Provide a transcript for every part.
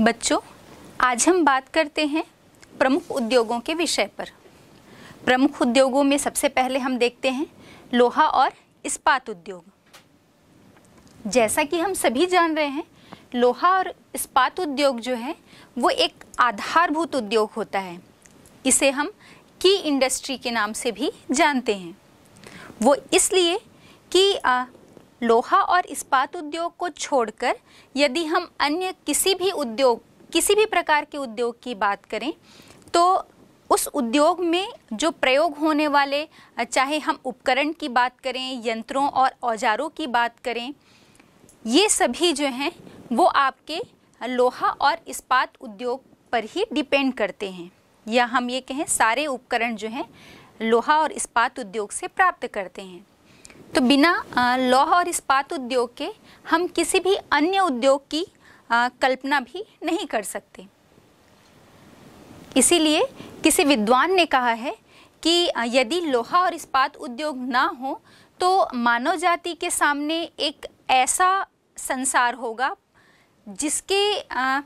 बच्चों आज हम बात करते हैं प्रमुख उद्योगों के विषय पर प्रमुख उद्योगों में सबसे पहले हम देखते हैं लोहा और इस्पात उद्योग जैसा कि हम सभी जान रहे हैं लोहा और इस्पात उद्योग जो है वो एक आधारभूत उद्योग होता है इसे हम की इंडस्ट्री के नाम से भी जानते हैं वो इसलिए कि लोहा और इस्पात उद्योग को छोड़कर यदि हम अन्य किसी भी उद्योग किसी भी प्रकार के उद्योग की बात करें तो उस उद्योग में जो प्रयोग होने वाले चाहे हम उपकरण की बात करें यंत्रों और औजारों की बात करें ये सभी जो हैं वो आपके लोहा और इस्पात उद्योग पर ही डिपेंड करते हैं या हम ये कहें सारे उपकरण जो हैं लोहा और इस्पात उद्योग से प्राप्त करते हैं तो बिना लौह और इस्पात उद्योग के हम किसी भी अन्य उद्योग की आ, कल्पना भी नहीं कर सकते इसीलिए किसी विद्वान ने कहा है कि यदि लोहा और इस्पात उद्योग ना हो तो मानव जाति के सामने एक ऐसा संसार होगा जिसके आ,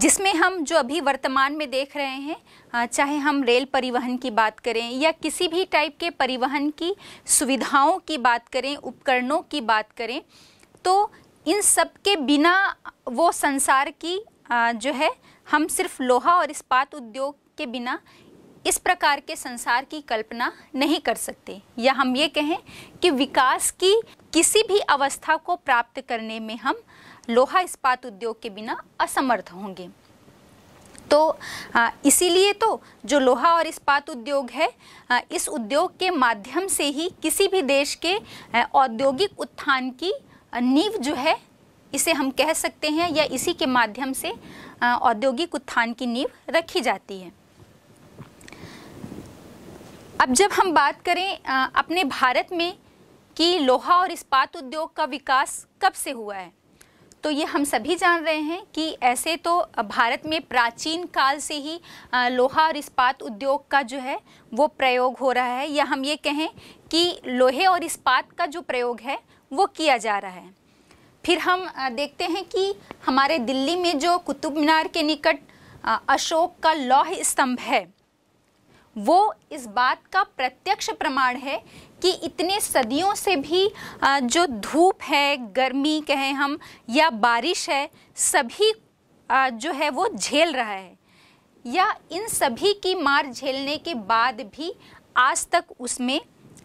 जिसमें हम जो अभी वर्तमान में देख रहे हैं चाहे हम रेल परिवहन की बात करें या किसी भी टाइप के परिवहन की सुविधाओं की बात करें उपकरणों की बात करें तो इन सब के बिना वो संसार की जो है हम सिर्फ लोहा और इस्पात उद्योग के बिना इस प्रकार के संसार की कल्पना नहीं कर सकते या हम ये कहें कि विकास की किसी भी अवस्था को प्राप्त करने में हम लोहा इस्पात उद्योग के बिना असमर्थ होंगे तो इसीलिए तो जो लोहा और इस्पात उद्योग है इस उद्योग के माध्यम से ही किसी भी देश के औद्योगिक उत्थान की नींव जो है इसे हम कह सकते हैं या इसी के माध्यम से औद्योगिक उत्थान की नींव रखी जाती है अब जब हम बात करें अपने भारत में कि लोहा और इस्पात उद्योग का विकास कब से हुआ है तो ये हम सभी जान रहे हैं कि ऐसे तो भारत में प्राचीन काल से ही लोहा और इस्पात उद्योग का जो है वो प्रयोग हो रहा है या हम ये कहें कि लोहे और इस्पात का जो प्रयोग है वो किया जा रहा है फिर हम देखते हैं कि हमारे दिल्ली में जो कुतुब मीनार के निकट अशोक का लौह स्तंभ है वो इस बात का प्रत्यक्ष प्रमाण है कि इतने सदियों से भी जो धूप है गर्मी कहें हम या बारिश है सभी जो है वो झेल रहा है या इन सभी की मार झेलने के बाद भी आज तक उसमें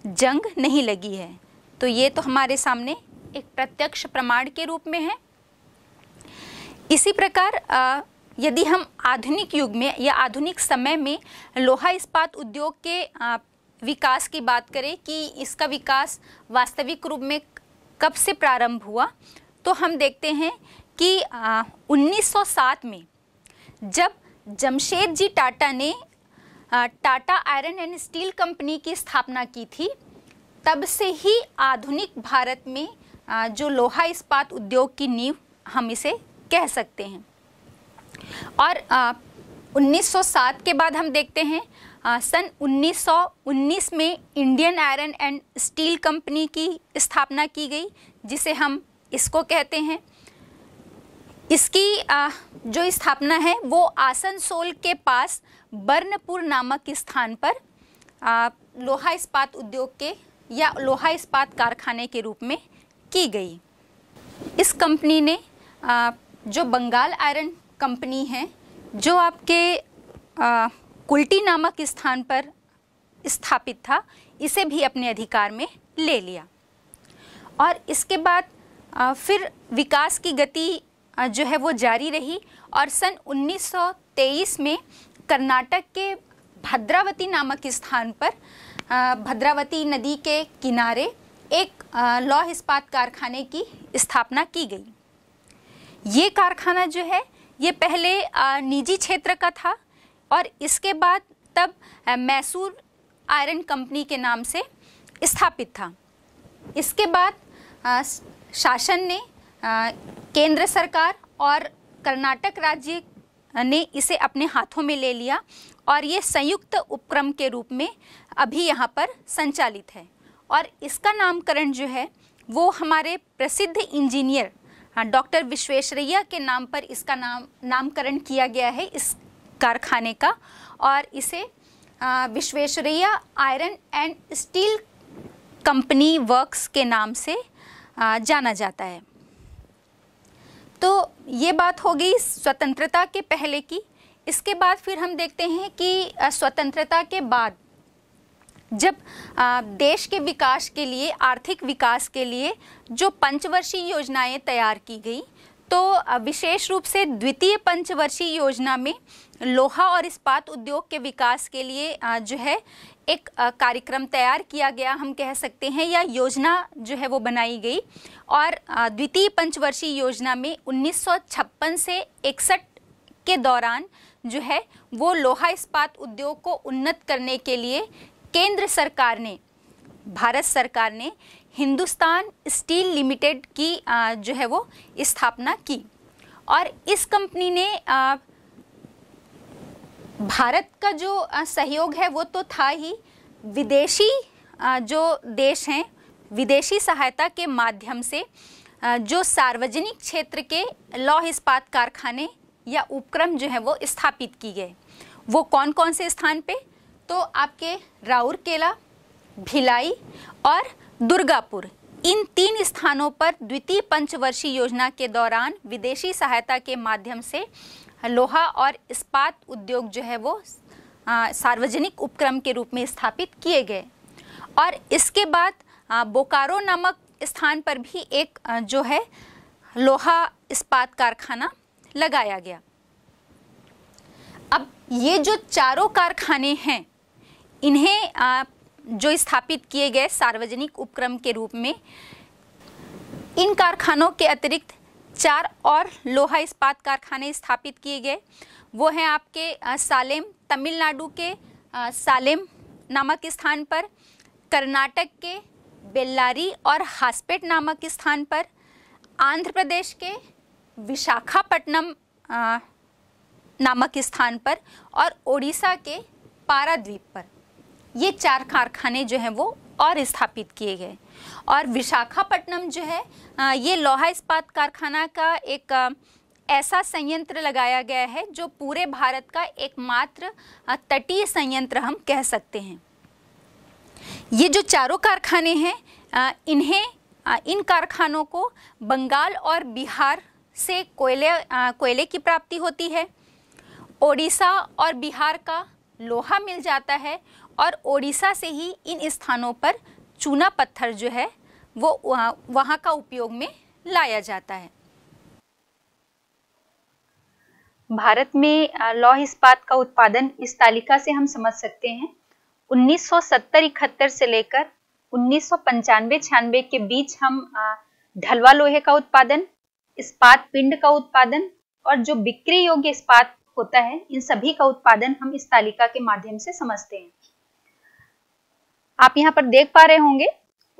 जंग नहीं लगी है तो ये तो हमारे सामने एक प्रत्यक्ष प्रमाण के रूप में है इसी प्रकार यदि हम आधुनिक युग में या आधुनिक समय में लोहा इस्पात उद्योग के विकास की बात करें कि इसका विकास वास्तविक रूप में कब से प्रारंभ हुआ तो हम देखते हैं कि आ, 1907 में जब जमशेद जी टाटा ने आ, Tata iron and steel company की स्थापना की थी तब से ही आधुनिक भारत में आ, जो लोहा इस्पात उद्योग की नींव हम इसे कह सकते हैं और आ, 1907 के बाद हम देखते हैं आ, सन 1919 में Indian iron and steel company की स्थापना की गई जिसे हम इसको कहते हैं इसकी आ, जो स्थापना है वो आसनसोल के पास बर्नपुर नामक स्थान पर आ, लोहा इस्पात उद्योग के या लोहा इस्पात कारखाने के रूप में की गई इस कंपनी ने आ, जो बंगाल आयरन कंपनी है जो आपके आ, कुल्टी नामक स्थान पर स्थापित था इसे भी अपने अधिकार में ले लिया और इसके बाद आ, फिर विकास की गति आ, जो है वो जारी रही और सन 1923 में कर्नाटक के भद्रावती नामक स्थान पर भद्रावती नदी के किनारे एक लौह इस्पात कारखाने की स्थापना की गई ये कारखाना जो है ये पहले निजी क्षेत्र का था और इसके बाद तब मैसूर आयरन कंपनी के नाम से स्थापित था इसके बाद शासन ने केंद्र सरकार और कर्नाटक राज्य ने इसे अपने हाथों में ले लिया और ये संयुक्त उपक्रम के रूप में अभी यहाँ पर संचालित है और इसका नामकरण जो है वो हमारे प्रसिद्ध इंजीनियर हाँ, डॉक्टर विश्वेश्वरैया के नाम पर इसका नाम नामकरण किया गया है इस कारखाने का और इसे Visvesvaraya iron and steel company works के नाम से जाना जाता है तो ये बात हो गई स्वतंत्रता के पहले की इसके बाद फिर हम देखते हैं कि स्वतंत्रता के बाद जब देश के विकास के लिए आर्थिक विकास के लिए जो पंचवर्षीय योजनाएं तैयार की गई तो विशेष रूप से द्वितीय पंचवर्षीय योजना में लोहा और इस्पात उद्योग के विकास के लिए जो है एक कार्यक्रम तैयार किया गया हम कह सकते हैं या योजना जो है वो बनाई गई और द्वितीय पंचवर्षीय योजना में 1956 से इकसठ के दौरान जो है वो लोहा इस्पात उद्योग को उन्नत करने के लिए केंद्र सरकार ने भारत सरकार ने हिंदुस्तान स्टील लिमिटेड की जो है वो स्थापना की और इस कंपनी ने भारत का जो सहयोग है वो तो था ही विदेशी जो देश हैं विदेशी सहायता के माध्यम से जो सार्वजनिक क्षेत्र के लौह इस्पात कारखाने या उपक्रम जो है वो स्थापित किए गए वो कौन कौन से स्थान पे तो आपके राउरकेला भिलाई और दुर्गापुर इन तीन स्थानों पर द्वितीय पंचवर्षीय योजना के दौरान विदेशी सहायता के माध्यम से लोहा और इस्पात उद्योग जो है वो सार्वजनिक उपक्रम के रूप में स्थापित किए गए और इसके बाद बोकारो नामक स्थान पर भी एक जो है लोहा इस्पात कारखाना लगाया गया अब ये जो चारों कारखाने हैं इन्हें जो स्थापित किए गए सार्वजनिक उपक्रम के रूप में इन कारखानों के अतिरिक्त चार और लोहा इस्पात कारखाने स्थापित किए गए वो हैं आपके सालेम तमिलनाडु के सालेम नामक स्थान पर कर्नाटक के बेल्लारी और हास्पेट नामक स्थान पर आंध्र प्रदेश के विशाखापट्टनम नामक स्थान पर और ओडिशा के पारा द्वीप पर ये चार कारखाने जो हैं वो और स्थापित किए गए और विशाखापट्टनम जो है ये लोहा इस्पात कारखाना का एक ऐसा संयंत्र लगाया गया है जो पूरे भारत का एकमात्र तटीय संयंत्र हम कह सकते हैं ये जो चारों कारखाने हैं इन्हें इन कारखानों को बंगाल और बिहार से कोयले कोयले की प्राप्ति होती है ओडिशा और बिहार का लोहा मिल जाता है और ओडिशा से ही इन स्थानों पर चूना पत्थर जो है वो वहाँ वहाँ का उपयोग में लाया जाता है भारत में लौह इस्पात का उत्पादन इस तालिका से हम समझ सकते हैं 1970-71 से लेकर उन्नीस सौ के बीच हम ढलवा लोहे का उत्पादन इस्पात पिंड का उत्पादन और जो बिक्री योग्य इस्पात होता है इन सभी का उत्पादन हम इस तालिका के माध्यम से समझते हैं आप यहाँ पर देख पा रहे होंगे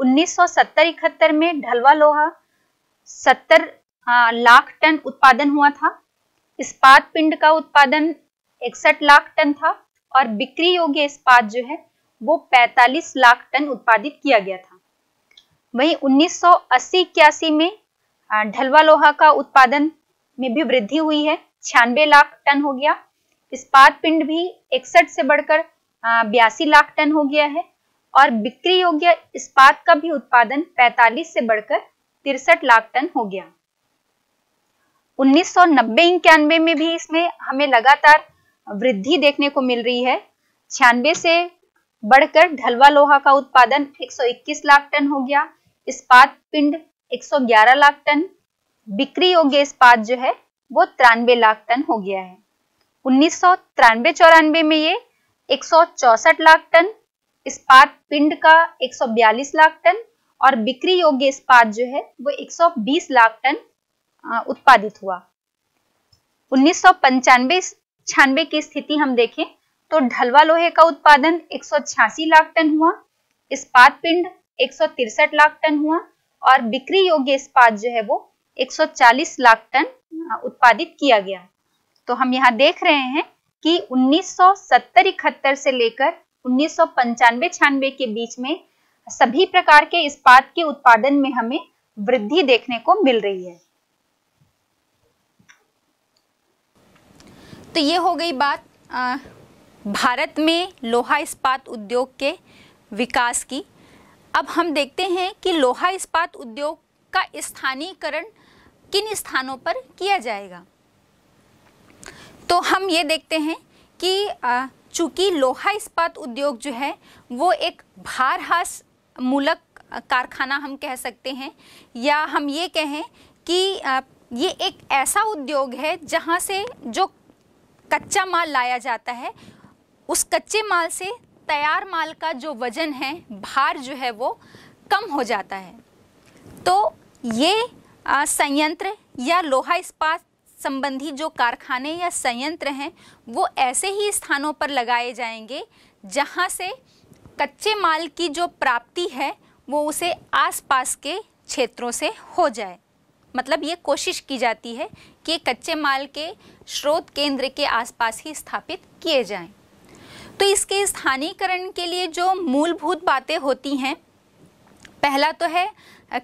1970-71 में ढलवा लोहा 70 लाख टन उत्पादन हुआ था इस्पात पिंड का उत्पादन इकसठ लाख टन था और बिक्री योग्य इस्पात जो है वो 45 लाख टन उत्पादित किया गया था वहीं 1980-81 में ढलवा लोहा का उत्पादन में भी वृद्धि हुई है छियानवे लाख टन हो गया इस्पात पिंड भी इकसठ से बढ़कर बयासी लाख टन हो गया है और बिक्री योग्य इस्पात का भी उत्पादन 45 से बढ़कर तिरसठ लाख टन हो गया उन्नीस सौ में भी इसमें हमें लगातार वृद्धि देखने को मिल रही है छियानबे से बढ़कर ढलवा लोहा का उत्पादन 121 लाख टन हो गया इस्पात पिंड 111 लाख टन बिक्री योग्य इस्पात जो है वो तिरानवे लाख टन हो गया है उन्नीस सौ में ये एक लाख टन इस्पात पिंड का 142 लाख टन और बिक्री योग्य इस्पात जो है वो 120 लाख टन उत्पादित हुआ उन्नीस सौ की स्थिति हम देखें तो ढलवा लोहे का उत्पादन एक लाख टन हुआ इस्पात पिंड एक लाख टन हुआ और बिक्री योग्य इस्पात जो है वो 140 लाख टन उत्पादित किया गया तो हम यहाँ देख रहे हैं कि 1970-71 से लेकर उन्नीस सौ के बीच में सभी प्रकार के इस्पात के उत्पादन में हमें वृद्धि देखने को मिल रही है तो ये हो गई बात भारत में लोहा इस्पात उद्योग के विकास की अब हम देखते हैं कि लोहा इस्पात उद्योग का स्थानीयकरण किन स्थानों पर किया जाएगा तो हम ये देखते हैं कि चूँकि लोहा इस्पात उद्योग जो है वो एक भारहास मूलक कारखाना हम कह सकते हैं या हम ये कहें कि ये एक ऐसा उद्योग है जहाँ से जो कच्चा माल लाया जाता है उस कच्चे माल से तैयार माल का जो वज़न है भार जो है वो कम हो जाता है तो ये संयंत्र या लोहा इस्पात संबंधी जो कारखाने या संयंत्र हैं वो ऐसे ही स्थानों पर लगाए जाएंगे जहाँ से कच्चे माल की जो प्राप्ति है वो उसे आसपास के क्षेत्रों से हो जाए मतलब ये कोशिश की जाती है कि कच्चे माल के स्रोत केंद्र के आसपास ही स्थापित किए जाएं। तो इसके स्थानीयकरण के लिए जो मूलभूत बातें होती हैं पहला तो है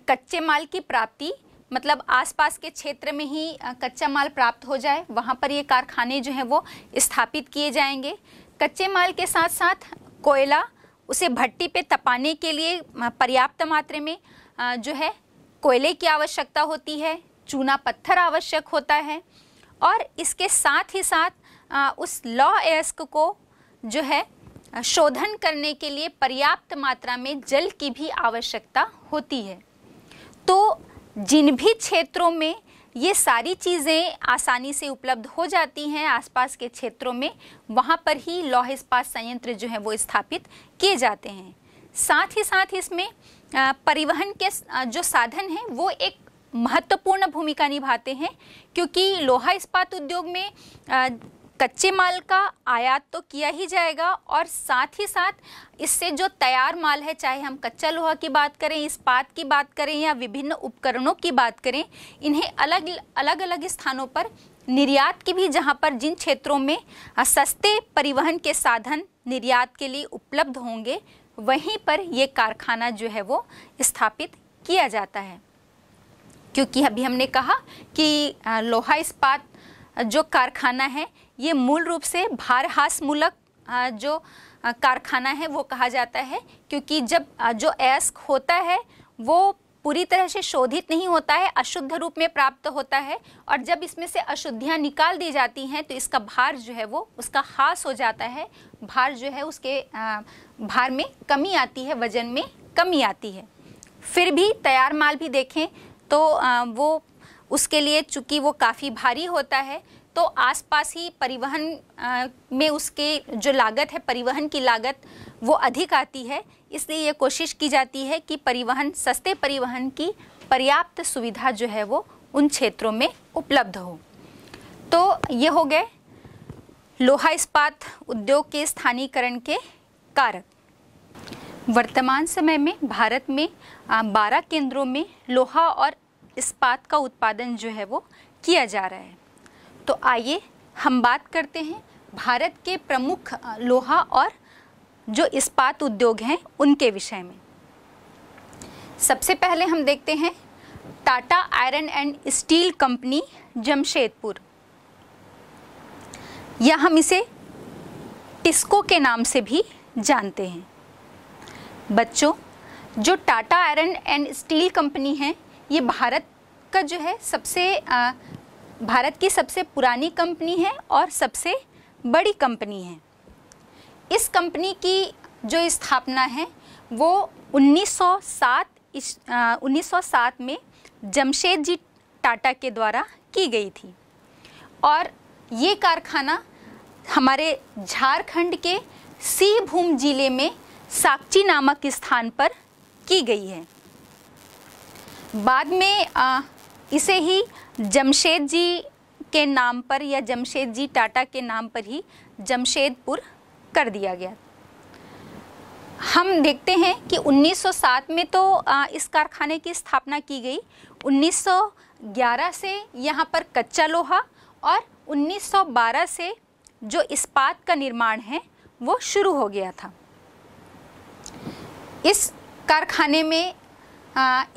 कच्चे माल की प्राप्ति मतलब आसपास के क्षेत्र में ही कच्चा माल प्राप्त हो जाए वहाँ पर ये कारखाने जो हैं वो स्थापित किए जाएंगे कच्चे माल के साथ साथ कोयला उसे भट्टी पे तपाने के लिए पर्याप्त मात्रा में जो है कोयले की आवश्यकता होती है चूना पत्थर आवश्यक होता है और इसके साथ ही साथ उस लॉ एस्क को जो है शोधन करने के लिए पर्याप्त मात्रा में जल की भी आवश्यकता होती है तो जिन भी क्षेत्रों में ये सारी चीज़ें आसानी से उपलब्ध हो जाती हैं आसपास के क्षेत्रों में वहाँ पर ही लौह इस्पात संयंत्र जो है वो स्थापित किए जाते हैं साथ ही साथ इसमें परिवहन के जो साधन हैं वो एक महत्वपूर्ण भूमिका निभाते हैं क्योंकि लोहा इस्पात उद्योग में कच्चे माल का आयात तो किया ही जाएगा और साथ ही साथ इससे जो तैयार माल है चाहे हम कच्चा लोहा की बात करें इस्पात की बात करें या विभिन्न उपकरणों की बात करें इन्हें अलग अलग अलग स्थानों पर निर्यात की भी जहां पर जिन क्षेत्रों में सस्ते परिवहन के साधन निर्यात के लिए उपलब्ध होंगे वहीं पर ये कारखाना जो है वो स्थापित किया जाता है क्योंकि अभी हमने कहा कि लोहा इस्पात जो कारखाना है ये मूल रूप से भार हासमूलक जो कारखाना है वो कहा जाता है क्योंकि जब जो एस्क होता है वो पूरी तरह से शोधित नहीं होता है अशुद्ध रूप में प्राप्त होता है और जब इसमें से अशुद्धियाँ निकाल दी जाती हैं तो इसका भार जो है वो उसका हास हो जाता है भार जो है उसके भार में कमी आती है वजन में कमी आती है फिर भी तैयार माल भी देखें तो वो उसके लिए चूंकि वो काफ़ी भारी होता है तो आसपास ही परिवहन में उसके जो लागत है परिवहन की लागत वो अधिक आती है इसलिए ये कोशिश की जाती है कि परिवहन सस्ते परिवहन की पर्याप्त सुविधा जो है वो उन क्षेत्रों में उपलब्ध हो तो ये हो गए लोहा इस्पात उद्योग के स्थानीकरण के कारक वर्तमान समय में भारत में 12 केंद्रों में लोहा और इस्पात का उत्पादन जो है वो किया जा रहा है तो आइए हम बात करते हैं भारत के प्रमुख लोहा और जो इस्पात उद्योग हैं उनके विषय में सबसे पहले हम देखते हैं Tata iron and steel company Jamshedpur या हम इसे टिस्को के नाम से भी जानते हैं बच्चों जो Tata iron and steel company है ये भारत का जो है सबसे भारत की सबसे पुरानी कंपनी है और सबसे बड़ी कंपनी है इस कंपनी की जो स्थापना है वो 1907 इस, 1907 में जमशेद जी टाटा के द्वारा की गई थी और ये कारखाना हमारे झारखंड के सीभूम जिले में साक्षी नामक स्थान पर की गई है बाद में आ, इसे ही जमशेद जी के नाम पर या जमशेद जी टाटा के नाम पर ही जमशेदपुर कर दिया गया हम देखते हैं कि 1907 में तो इस कारखाने की स्थापना की गई 1911 से यहाँ पर कच्चा लोहा और 1912 से जो इस्पात का निर्माण है वो शुरू हो गया था इस कारखाने में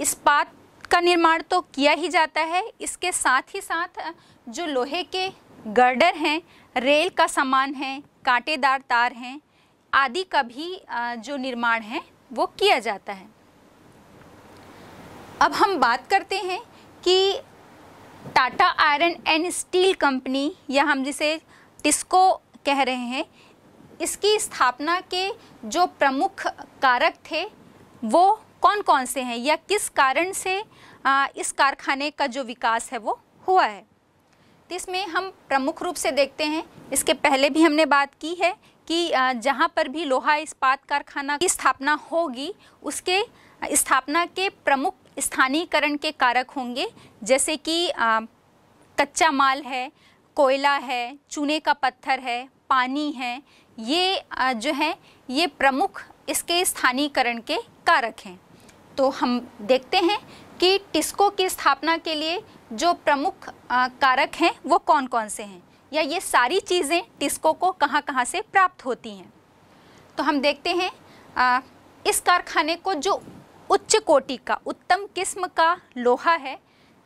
इस्पात का निर्माण तो किया ही जाता है इसके साथ ही साथ जो लोहे के गर्डर हैं रेल का सामान है कांटेदार तार हैं आदि का भी जो निर्माण है वो किया जाता है अब हम बात करते हैं कि Tata iron and steel company या हम जिसे टिस्को कह रहे हैं इसकी स्थापना के जो प्रमुख कारक थे वो कौन कौन से हैं या किस कारण से आ, इस कारखाने का जो विकास है वो हुआ है तो इसमें हम प्रमुख रूप से देखते हैं इसके पहले भी हमने बात की है कि जहाँ पर भी लोहा इस्पात कारखाना की स्थापना होगी उसके स्थापना के प्रमुख स्थानीयकरण के कारक होंगे जैसे कि कच्चा माल है कोयला है चूने का पत्थर है पानी है ये जो है ये प्रमुख इसके स्थानीयकरण के कारक हैं तो हम देखते हैं कि टिस्को की स्थापना के लिए जो प्रमुख कारक हैं वो कौन कौन से हैं या ये सारी चीज़ें टिस्को को कहाँ कहाँ से प्राप्त होती हैं तो हम देखते हैं आ, इस कारखाने को जो उच्च कोटि का उत्तम किस्म का लोहा है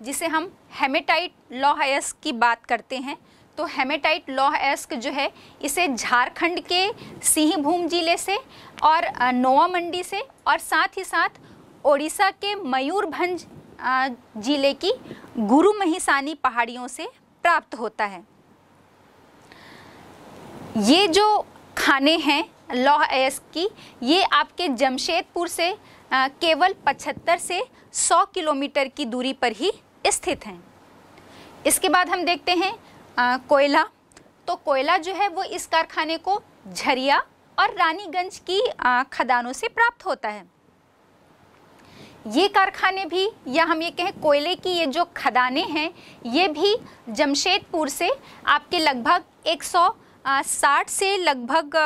जिसे हम हेमेटाइट लौह अयस्क की बात करते हैं तो हेमेटाइट लौह अयस्क जो है इसे झारखंड के सिंहभूम जिले से और नोआ मंडी से और साथ ही साथ ओडिशा के मयूरभंज जिले की गुरु महिसानी पहाड़ियों से प्राप्त होता है ये जो खाने हैं लौह अयस्क की ये आपके जमशेदपुर से आ, केवल 75 से 100 किलोमीटर की दूरी पर ही स्थित हैं इसके बाद हम देखते हैं आ, कोयला तो कोयला जो है वो इस कारखाने को झरिया और रानीगंज की खदानों से प्राप्त होता है ये कारखाने भी या हम ये कहें कोयले की ये जो खदानें हैं ये भी जमशेदपुर से आपके लगभग 160 से लगभग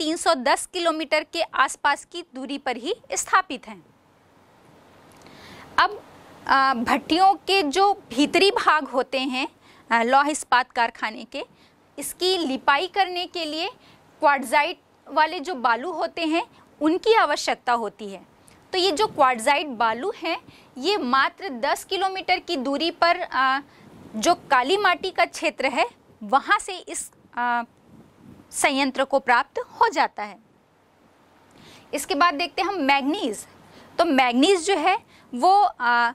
310 किलोमीटर के आसपास की दूरी पर ही स्थापित हैं अब भट्टियों के जो भीतरी भाग होते हैं लौह इस्पात कारखाने के इसकी लिपाई करने के लिए क्वाडजाइट वाले जो बालू होते हैं उनकी आवश्यकता होती है तो ये जो क्वार्जाइट बालू हैं ये मात्र 10 किलोमीटर की दूरी पर आ, जो काली माटी का क्षेत्र है वहाँ से इस संयंत्र को प्राप्त हो जाता है इसके बाद देखते हैं हम मैग्नीज तो मैग्नीज जो है वो आ,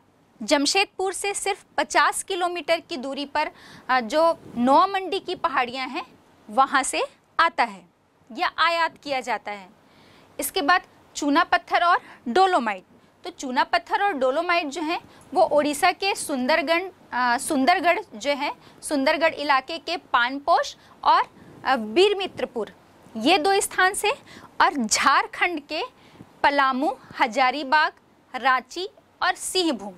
जमशेदपुर से सिर्फ 50 किलोमीटर की दूरी पर आ, जो नौ मंडी की पहाड़ियाँ हैं वहाँ से आता है या आयात किया जाता है इसके बाद चूना पत्थर और डोलोमाइट तो चूना पत्थर और डोलोमाइट जो हैं वो उड़ीसा के सुंदरगढ़ सुंदरगढ़ जो है सुंदरगढ़ इलाके के पानपोश और बीरमित्रपुर ये दो स्थान से और झारखंड के पलामू हजारीबाग रांची और सिंहभूम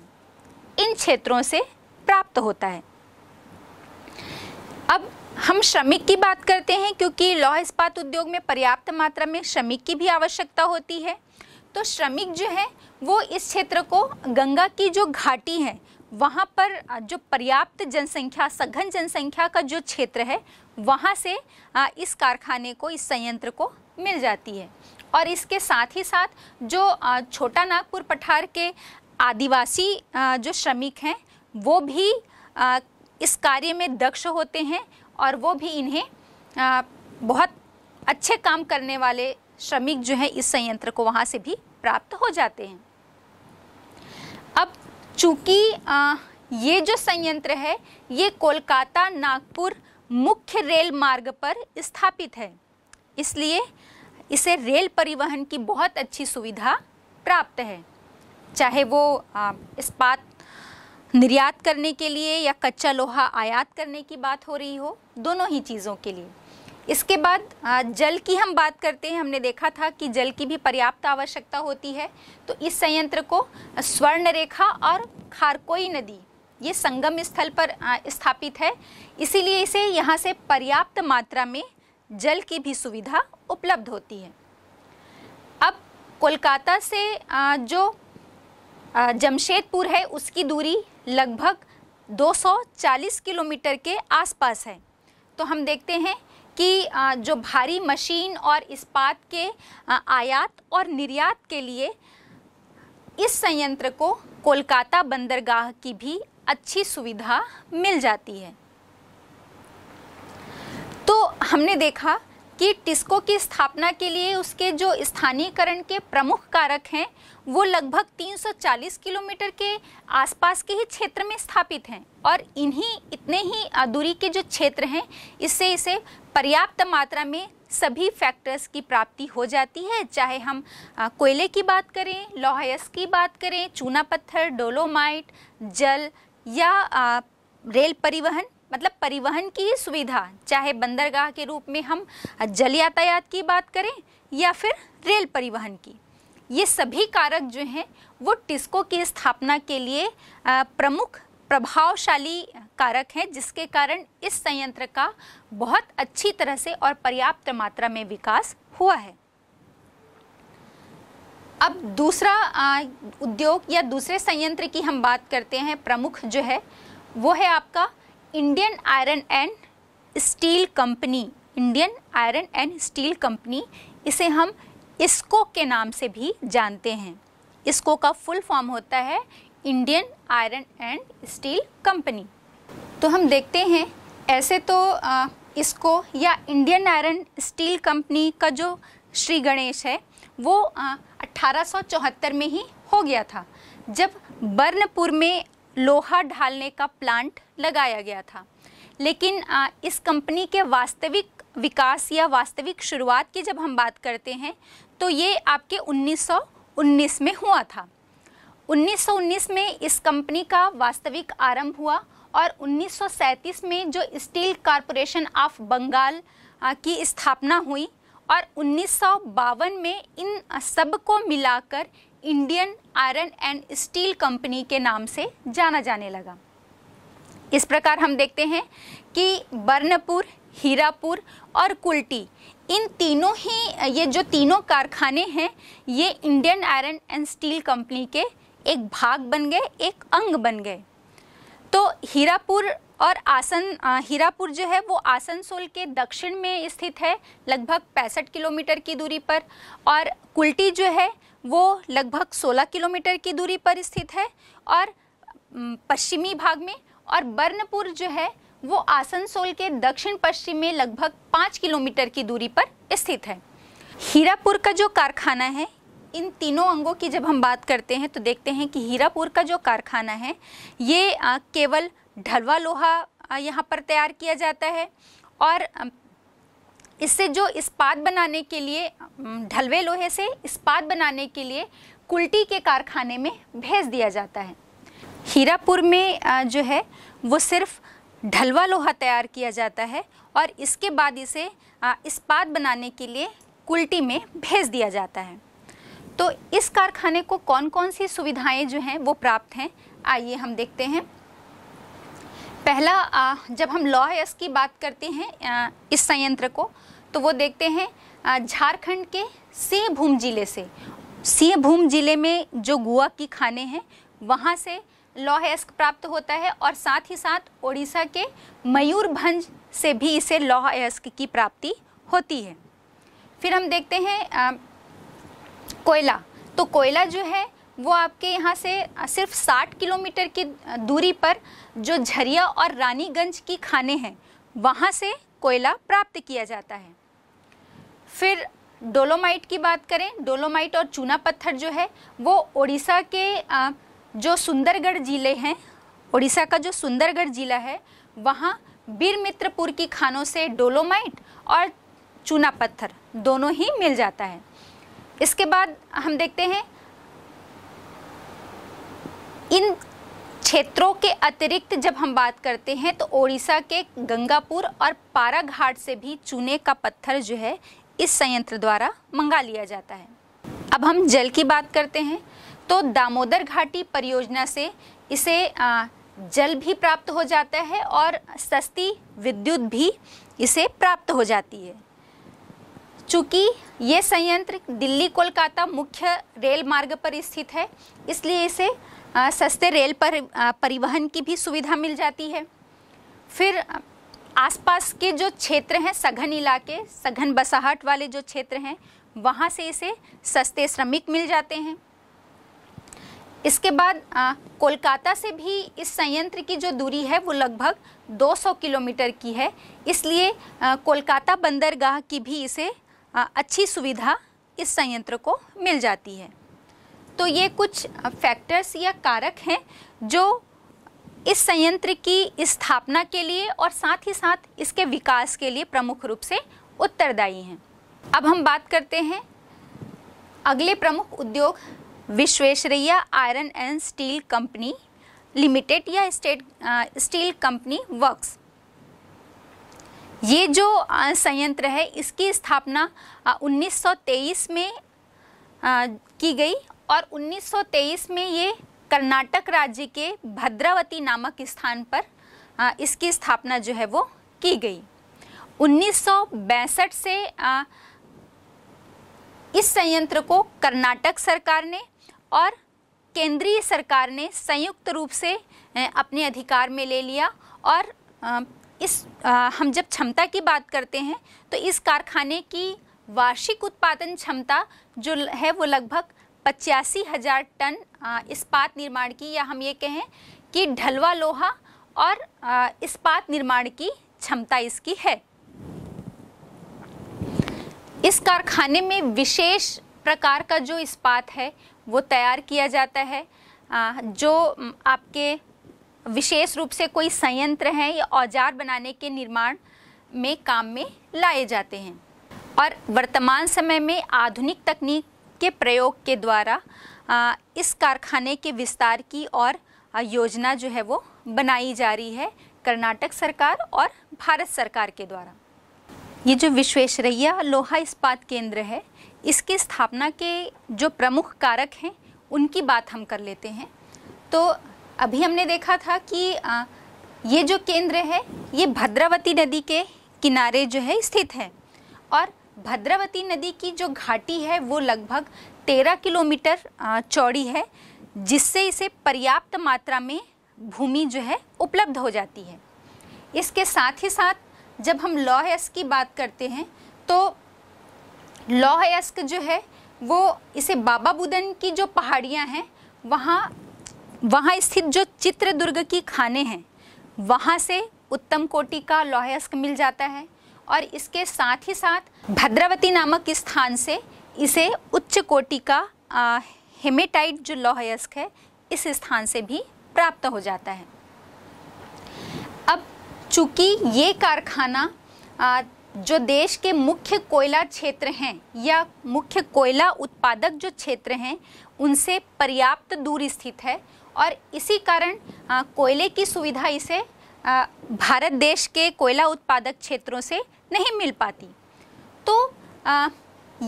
इन क्षेत्रों से प्राप्त होता है अब हम श्रमिक की बात करते हैं क्योंकि लौह इस्पात उद्योग में पर्याप्त मात्रा में श्रमिक की भी आवश्यकता होती है तो श्रमिक जो है वो इस क्षेत्र को गंगा की जो घाटी है वहाँ पर जो पर्याप्त जनसंख्या सघन जनसंख्या का जो क्षेत्र है वहाँ से इस कारखाने को इस संयंत्र को मिल जाती है और इसके साथ ही साथ जो छोटा नागपुर पठार के आदिवासी जो श्रमिक हैं वो भी इस कार्य में दक्ष होते हैं और वो भी इन्हें आ, बहुत अच्छे काम करने वाले श्रमिक जो हैं इस संयंत्र को वहाँ से भी प्राप्त हो जाते हैं अब चूँकि ये जो संयंत्र है ये कोलकाता नागपुर मुख्य रेल मार्ग पर स्थापित है इसलिए इसे रेल परिवहन की बहुत अच्छी सुविधा प्राप्त है चाहे वो इस्पात निर्यात करने के लिए या कच्चा लोहा आयात करने की बात हो रही हो दोनों ही चीज़ों के लिए इसके बाद जल की हम बात करते हैं हमने देखा था कि जल की भी पर्याप्त आवश्यकता होती है तो इस संयंत्र को स्वर्ण रेखा और खारकोई नदी ये संगम स्थल पर स्थापित है इसीलिए इसे यहाँ से पर्याप्त मात्रा में जल की भी सुविधा उपलब्ध होती है अब कोलकाता से जो जमशेदपुर है उसकी दूरी लगभग 240 किलोमीटर के आसपास है तो हम देखते हैं कि जो भारी मशीन और इस्पात के आयात और निर्यात के लिए इस संयंत्र को कोलकाता बंदरगाह की भी अच्छी सुविधा मिल जाती है तो हमने देखा कि टिस्को की स्थापना के लिए उसके जो स्थानीयकरण के प्रमुख कारक हैं वो लगभग 340 किलोमीटर के आसपास के ही क्षेत्र में स्थापित हैं और इन्हीं इतने ही दूरी के जो क्षेत्र हैं इससे इसे पर्याप्त मात्रा में सभी फैक्टर्स की प्राप्ति हो जाती है चाहे हम कोयले की बात करें लोहायस की बात करें चूना पत्थर डोलोमाइट जल या आ, रेल परिवहन मतलब परिवहन की ही सुविधा चाहे बंदरगाह के रूप में हम जल यातायात की बात करें या फिर रेल परिवहन की ये सभी कारक जो हैं वो टिस्को की स्थापना के लिए प्रमुख प्रभावशाली कारक हैं जिसके कारण इस संयंत्र का बहुत अच्छी तरह से और पर्याप्त मात्रा में विकास हुआ है अब दूसरा उद्योग या दूसरे संयंत्र की हम बात करते हैं प्रमुख जो है वो है आपका Indian iron and steel company Indian iron and steel company इसे हम इसको के नाम से भी जानते हैं इसको का फुल फॉर्म होता है Indian iron and steel company तो हम देखते हैं ऐसे तो आ, इसको या इंडियन आयरन स्टील कंपनी का जो श्री गणेश है वो अट्ठारह में ही हो गया था जब बर्नपुर में लोहा ढालने का प्लांट लगाया गया था लेकिन आ, इस कंपनी के वास्तविक विकास या वास्तविक शुरुआत की जब हम बात करते हैं तो ये आपके 1919 में हुआ था 1919 में इस कंपनी का वास्तविक आरंभ हुआ और 1937 में जो स्टील कॉरपोरेशन ऑफ बंगाल की स्थापना हुई और उन्नीस में इन सब को मिलाकर Indian iron and steel company के नाम से जाना जाने लगा इस प्रकार हम देखते हैं कि बर्नपुर हीरापुर और कुल्टी इन तीनों ही ये जो तीनों कारखाने हैं ये Indian iron and steel company के एक भाग बन गए एक अंग बन गए तो हीरापुर और आसन हीरापुर जो है वो आसनसोल के दक्षिण में स्थित है लगभग पैंसठ किलोमीटर की दूरी पर और कुल्टी जो है वो लगभग 16 किलोमीटर की दूरी पर स्थित है और पश्चिमी भाग में और बर्नपुर जो है वो आसनसोल के दक्षिण पश्चिम में लगभग पाँच किलोमीटर की दूरी पर स्थित है हीरापुर का जो कारखाना है इन तीनों अंगों की जब हम बात करते हैं तो देखते हैं कि हीरापुर का जो कारखाना है ये केवल ढलवा लोहा यहाँ पर तैयार किया जाता है और इससे जो इस्पात बनाने के लिए ढलवे लोहे से इस्पात बनाने के लिए कुल्टी के कारखाने में भेज दिया जाता है हीरापुर में जो है वो सिर्फ ढलवा लोहा तैयार किया जाता है और इसके बाद इसे इस्पात बनाने के लिए कुल्टी में भेज दिया जाता है तो इस कारखाने को कौन कौन सी सुविधाएं जो हैं वो प्राप्त हैं आइए हम देखते हैं पहला जब हम लॉ एस की बात करते हैं इस संयंत्र को तो वो देखते हैं झारखंड के सिंहभूम जिले से सिंहभूम जिले में जो गुआ की खाने हैं वहाँ से लौह अयस्क प्राप्त होता है और साथ ही साथ ओडिशा के मयूरभंज से भी इसे लौह अयस्क की प्राप्ति होती है फिर हम देखते हैं आ, कोयला तो कोयला जो है वो आपके यहाँ से सिर्फ 60 किलोमीटर की दूरी पर जो झरिया और रानीगंज की खाने हैं वहाँ से कोयला प्राप्त किया जाता है फिर डोलोमाइट की बात करें डोलोमाइट और चूना पत्थर जो है वो ओडिशा के जो सुंदरगढ़ जिले हैं उड़ीसा का जो सुंदरगढ़ जिला है वहाँ बीरमित्रपुर मित्रपुर की खानों से डोलोमाइट और चूना पत्थर दोनों ही मिल जाता है इसके बाद हम देखते हैं इन क्षेत्रों के अतिरिक्त जब हम बात करते हैं तो ओडिशा के गंगापुर और पाराघाट से भी चूने का पत्थर जो है इस संयंत्र द्वारा मंगा लिया जाता है अब हम जल की बात करते हैं तो दामोदर घाटी परियोजना से इसे जल भी प्राप्त हो जाता है और सस्ती विद्युत भी इसे प्राप्त हो जाती है चूँकि ये संयंत्र दिल्ली कोलकाता मुख्य रेल मार्ग पर स्थित है इसलिए इसे सस्ते रेल पर परिवहन की भी सुविधा मिल जाती है फिर आसपास के जो क्षेत्र हैं सघन इलाके सघन बसाहट वाले जो क्षेत्र हैं वहाँ से इसे सस्ते श्रमिक मिल जाते हैं इसके बाद कोलकाता से भी इस संयंत्र की जो दूरी है वो लगभग 200 किलोमीटर की है इसलिए कोलकाता बंदरगाह की भी इसे आ, अच्छी सुविधा इस संयंत्र को मिल जाती है तो ये कुछ फैक्टर्स या कारक हैं जो इस संयंत्र की स्थापना के लिए और साथ ही साथ इसके विकास के लिए प्रमुख रूप से उत्तरदायी हैं अब हम बात करते हैं अगले प्रमुख उद्योग Visvesvaraya iron and steel company limited या स्टेट स्टील कंपनी वर्क्स ये जो संयंत्र है इसकी स्थापना 1923 में की गई और 1923 में ये कर्नाटक राज्य के भद्रावती नामक स्थान पर इसकी स्थापना जो है वो की गई उन्नीस से इस संयंत्र को कर्नाटक सरकार ने और केंद्रीय सरकार ने संयुक्त रूप से अपने अधिकार में ले लिया और इस हम जब क्षमता की बात करते हैं तो इस कारखाने की वार्षिक उत्पादन क्षमता जो है वो लगभग पचासी हज़ार टन इस्पात निर्माण की या हम ये कहें कि ढलवा लोहा और इस्पात निर्माण की क्षमता इसकी है इस कारखाने में विशेष प्रकार का जो इस्पात है वो तैयार किया जाता है जो आपके विशेष रूप से कोई संयंत्र हैं या औजार बनाने के निर्माण में काम में लाए जाते हैं और वर्तमान समय में आधुनिक तकनीक के प्रयोग के द्वारा इस कारखाने के विस्तार की और योजना जो है वो बनाई जा रही है कर्नाटक सरकार और भारत सरकार के द्वारा ये जो विश्वेश्वरैया लोहा इस्पात केंद्र है इसकी स्थापना के जो प्रमुख कारक हैं उनकी बात हम कर लेते हैं तो अभी हमने देखा था कि ये जो केंद्र है ये भद्रावती नदी के किनारे जो है स्थित है और भद्रावती नदी की जो घाटी है वो लगभग तेरह किलोमीटर चौड़ी है जिससे इसे पर्याप्त मात्रा में भूमि जो है उपलब्ध हो जाती है इसके साथ ही साथ जब हम लॉ एस की बात करते हैं तो लौह अयस्क जो है वो इसे बाबा बुदन की जो पहाड़ियाँ हैं वहाँ वहाँ स्थित जो चित्रदुर्ग की खाने हैं वहाँ से उत्तम कोटि का लौह अयस्क मिल जाता है और इसके साथ ही साथ भद्रावती नामक स्थान से इसे उच्च कोटि का हेमेटाइट जो लौह अयस्क है इस स्थान से भी प्राप्त हो जाता है अब चूँकि ये कारखाना जो देश के मुख्य कोयला क्षेत्र हैं या मुख्य कोयला उत्पादक जो क्षेत्र हैं उनसे पर्याप्त दूर स्थित है और इसी कारण कोयले की सुविधा इसे भारत देश के कोयला उत्पादक क्षेत्रों से नहीं मिल पाती तो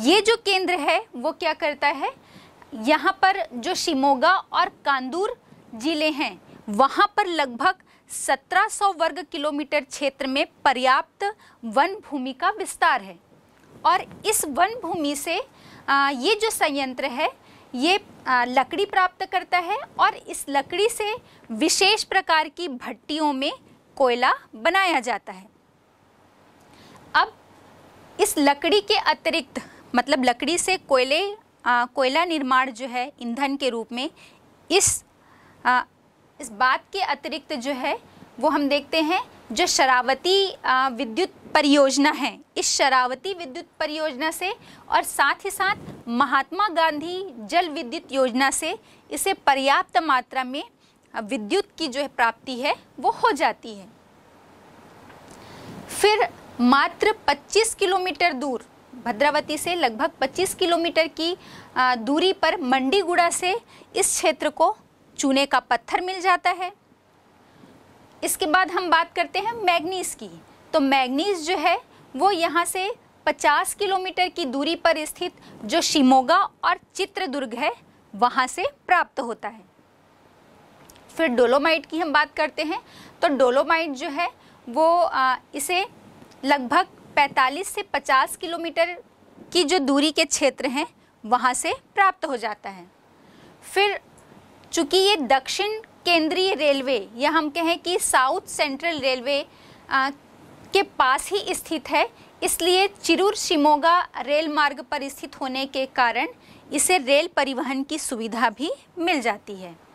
ये जो केंद्र है वो क्या करता है यहाँ पर जो शिमोगा और कांदूर ज़िले हैं वहाँ पर लगभग 1700 वर्ग किलोमीटर क्षेत्र में पर्याप्त वन भूमि का विस्तार है और इस वन भूमि से ये जो संयंत्र है ये लकड़ी प्राप्त करता है और इस लकड़ी से विशेष प्रकार की भट्टियों में कोयला बनाया जाता है अब इस लकड़ी के अतिरिक्त मतलब लकड़ी से कोयले कोयला निर्माण जो है ईंधन के रूप में इस आ, इस बात के अतिरिक्त जो है वो हम देखते हैं जो शरावती विद्युत परियोजना है इस शरावती विद्युत परियोजना से और साथ ही साथ महात्मा गांधी जल विद्युत योजना से इसे पर्याप्त मात्रा में विद्युत की जो है प्राप्ति है वो हो जाती है फिर मात्र 25 किलोमीटर दूर भद्रावती से लगभग 25 किलोमीटर की दूरी पर मंडीगुड़ा से इस क्षेत्र को चूने का पत्थर मिल जाता है इसके बाद हम बात करते हैं मैग्नीस की तो मैग्नीस जो है वो यहाँ से 50 किलोमीटर की दूरी पर स्थित जो शिमोगा और चित्रदुर्ग है वहाँ से प्राप्त होता है फिर डोलोमाइट की हम बात करते हैं तो डोलोमाइट जो है वो आ, इसे लगभग 45 से 50 किलोमीटर की जो दूरी के क्षेत्र हैं वहाँ से प्राप्त हो जाता है फिर चूँकि ये दक्षिण केंद्रीय रेलवे या हम कहें कि साउथ सेंट्रल रेलवे के पास ही स्थित है इसलिए चिरूर शिमोगा रेल मार्ग पर स्थित होने के कारण इसे रेल परिवहन की सुविधा भी मिल जाती है